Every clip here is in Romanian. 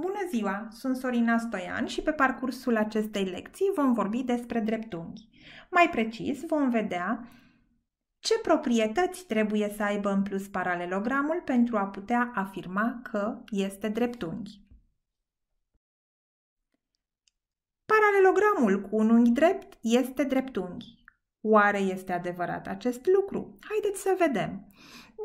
Bună ziua! Sunt Sorina Stoian și pe parcursul acestei lecții vom vorbi despre dreptunghi. Mai precis, vom vedea ce proprietăți trebuie să aibă în plus paralelogramul pentru a putea afirma că este dreptunghi. Paralelogramul cu un unghi drept este dreptunghi. Oare este adevărat acest lucru? Haideți să vedem.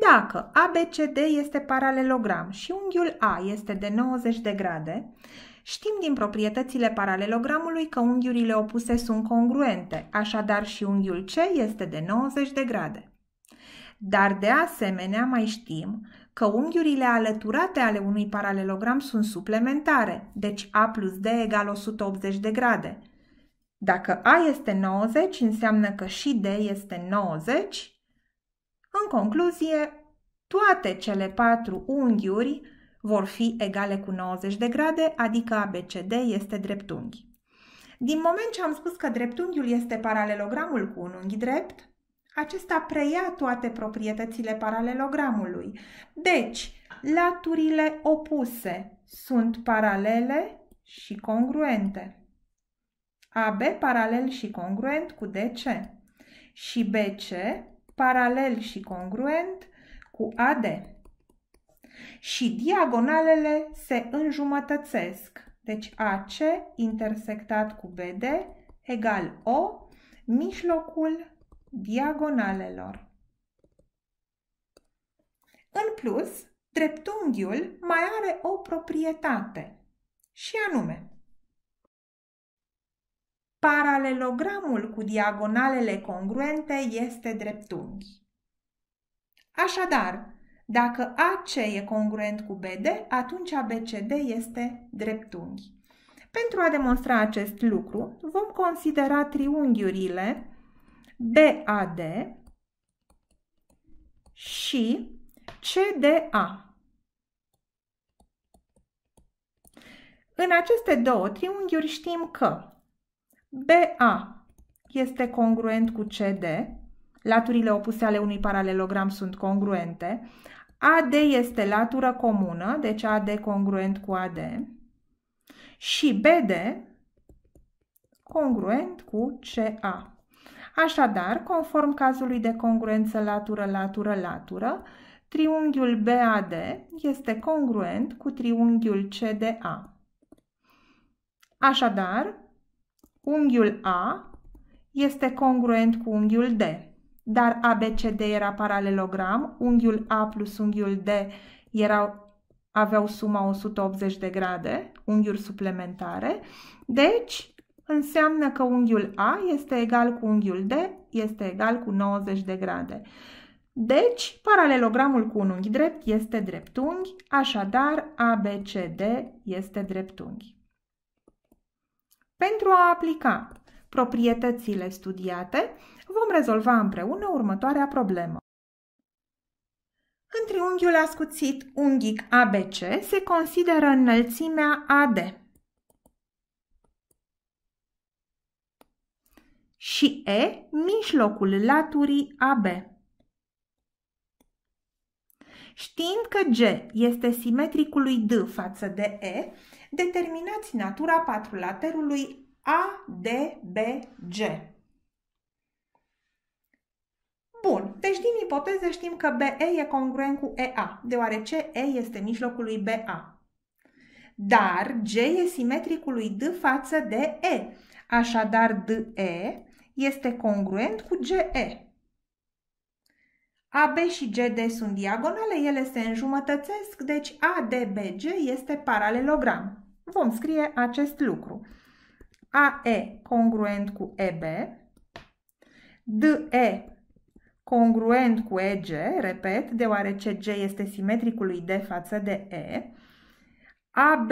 Dacă ABCD este paralelogram și unghiul A este de 90 de grade, știm din proprietățile paralelogramului că unghiurile opuse sunt congruente, așadar și unghiul C este de 90 de grade. Dar de asemenea mai știm că unghiurile alăturate ale unui paralelogram sunt suplementare, deci A plus D egal 180 de grade. Dacă A este 90, înseamnă că și D este 90 în concluzie, toate cele patru unghiuri vor fi egale cu 90 de grade, adică ABCD este dreptunghi. Din moment ce am spus că dreptunghiul este paralelogramul cu un unghi drept, acesta preia toate proprietățile paralelogramului. Deci, laturile opuse sunt paralele și congruente. AB paralel și congruent cu DC și BC paralel și congruent cu AD. Și diagonalele se înjumătățesc. Deci AC intersectat cu BD egal O, mijlocul diagonalelor. În plus, dreptunghiul mai are o proprietate, și anume, paralelogramul cu diagonalele congruente este dreptunghi. Așadar, dacă AC e congruent cu BD, atunci ABCD este dreptunghi. Pentru a demonstra acest lucru, vom considera triunghiurile BAD și CDA. În aceste două triunghiuri știm că BA este congruent cu CD, laturile opuse ale unui paralelogram sunt congruente, AD este latură comună, deci AD congruent cu AD, și BD congruent cu CA. Așadar, conform cazului de congruență latură-latură-latură, triunghiul BAD este congruent cu triunghiul CDA. Așadar, Unghiul A este congruent cu unghiul D, dar ABCD era paralelogram, unghiul A plus unghiul D erau, aveau suma 180 de grade, unghiuri suplementare, deci înseamnă că unghiul A este egal cu unghiul D, este egal cu 90 de grade. Deci, paralelogramul cu un unghi drept este dreptunghi, așadar ABCD este dreptunghi. Pentru a aplica proprietățile studiate, vom rezolva împreună următoarea problemă. În triunghiul ascuțit unghic ABC se consideră înălțimea AD și E mijlocul laturii AB. Știind că G este simetricul lui D față de E, determinați natura patrulaterului ADBG. Bun, deci din ipoteză știm că BE e congruent cu EA, deoarece E este mijlocul lui BA. Dar G e simetricul lui D față de E, așadar DE este congruent cu GE. AB și GD sunt diagonale, ele se înjumătățesc, deci ADBG este paralelogram. Vom scrie acest lucru. AE congruent cu EB, DE congruent cu EG, repet, deoarece G este simetricul lui D față de E, AB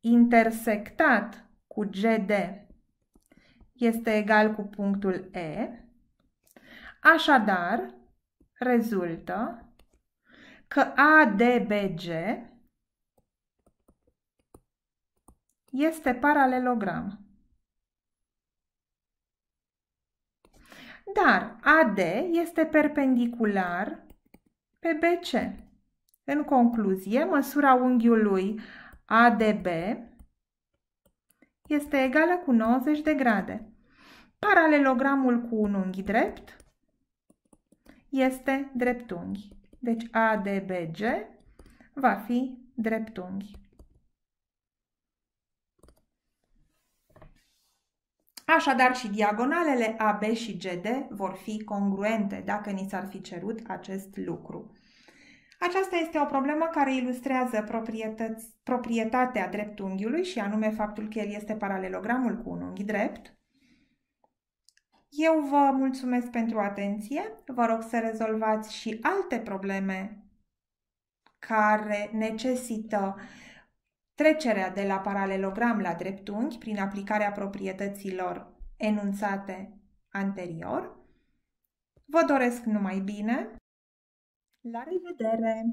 intersectat cu GD este egal cu punctul E, așadar, rezultă că ADBG este paralelogram. Dar AD este perpendicular pe BC. În concluzie, măsura unghiului ADB este egală cu 90 de grade. Paralelogramul cu un unghi drept este dreptunghi. Deci ADBG va fi dreptunghi. Așadar și diagonalele AB și GD vor fi congruente dacă ni s-ar fi cerut acest lucru. Aceasta este o problemă care ilustrează proprietatea dreptunghiului și anume faptul că el este paralelogramul cu un unghi drept, eu vă mulțumesc pentru atenție, vă rog să rezolvați și alte probleme care necesită trecerea de la paralelogram la dreptunghi prin aplicarea proprietăților enunțate anterior. Vă doresc numai bine! La revedere!